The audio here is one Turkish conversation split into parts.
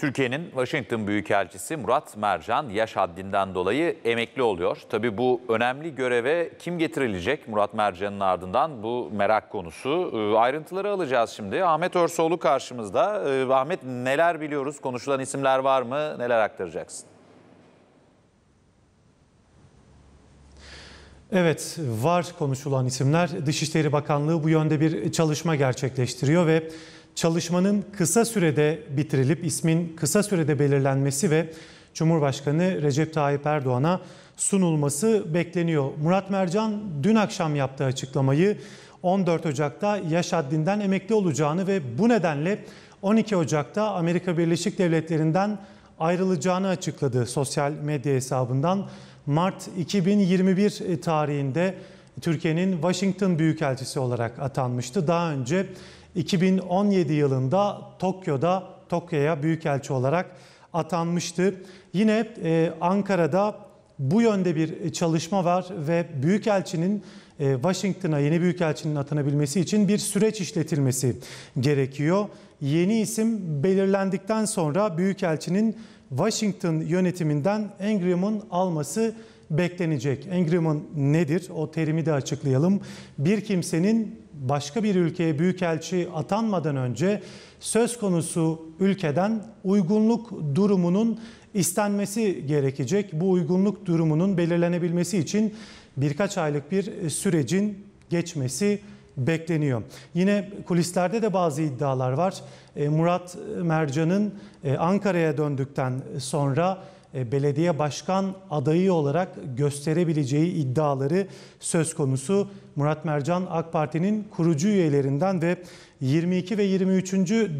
Türkiye'nin Washington Büyükelçisi Murat Mercan yaş haddinden dolayı emekli oluyor. Tabii bu önemli göreve kim getirilecek Murat Mercan'ın ardından bu merak konusu. Ee, ayrıntıları alacağız şimdi. Ahmet Örsoğlu karşımızda. Ee, Ahmet neler biliyoruz? Konuşulan isimler var mı? Neler aktaracaksın? Evet var konuşulan isimler. Dışişleri Bakanlığı bu yönde bir çalışma gerçekleştiriyor ve çalışmanın kısa sürede bitirilip ismin kısa sürede belirlenmesi ve Cumhurbaşkanı Recep Tayyip Erdoğan'a sunulması bekleniyor. Murat Mercan dün akşam yaptığı açıklamayı 14 Ocak'ta yaş haddinden emekli olacağını ve bu nedenle 12 Ocak'ta Amerika Birleşik Devletleri'nden ayrılacağını açıkladı sosyal medya hesabından. Mart 2021 tarihinde Türkiye'nin Washington Büyükelçisi olarak atanmıştı. Daha önce 2017 yılında Tokyo'da Tokyo'ya büyükelçi olarak atanmıştı. Yine e, Ankara'da bu yönde bir çalışma var ve büyükelçinin e, Washington'a yeni büyükelçinin atanabilmesi için bir süreç işletilmesi gerekiyor. Yeni isim belirlendikten sonra büyükelçinin Washington yönetiminden Engram'ın alması gerekiyor beklenecek. Engriman nedir? O terimi de açıklayalım. Bir kimsenin başka bir ülkeye büyükelçi atanmadan önce söz konusu ülkeden uygunluk durumunun istenmesi gerekecek. Bu uygunluk durumunun belirlenebilmesi için birkaç aylık bir sürecin geçmesi bekleniyor. Yine kulislerde de bazı iddialar var. E, Murat Mercan'ın e, Ankara'ya döndükten sonra e, belediye başkan adayı olarak gösterebileceği iddiaları söz konusu. Murat Mercan AK Parti'nin kurucu üyelerinden ve 22 ve 23.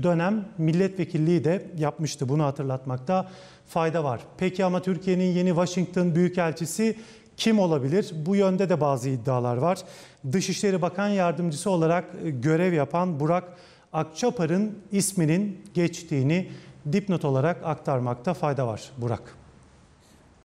dönem milletvekilliği de yapmıştı. Bunu hatırlatmakta fayda var. Peki ama Türkiye'nin yeni Washington Büyükelçisi kim olabilir? Bu yönde de bazı iddialar var. Dışişleri Bakan Yardımcısı olarak e, görev yapan Burak Akçapar'ın isminin geçtiğini dipnot olarak aktarmakta fayda var Burak.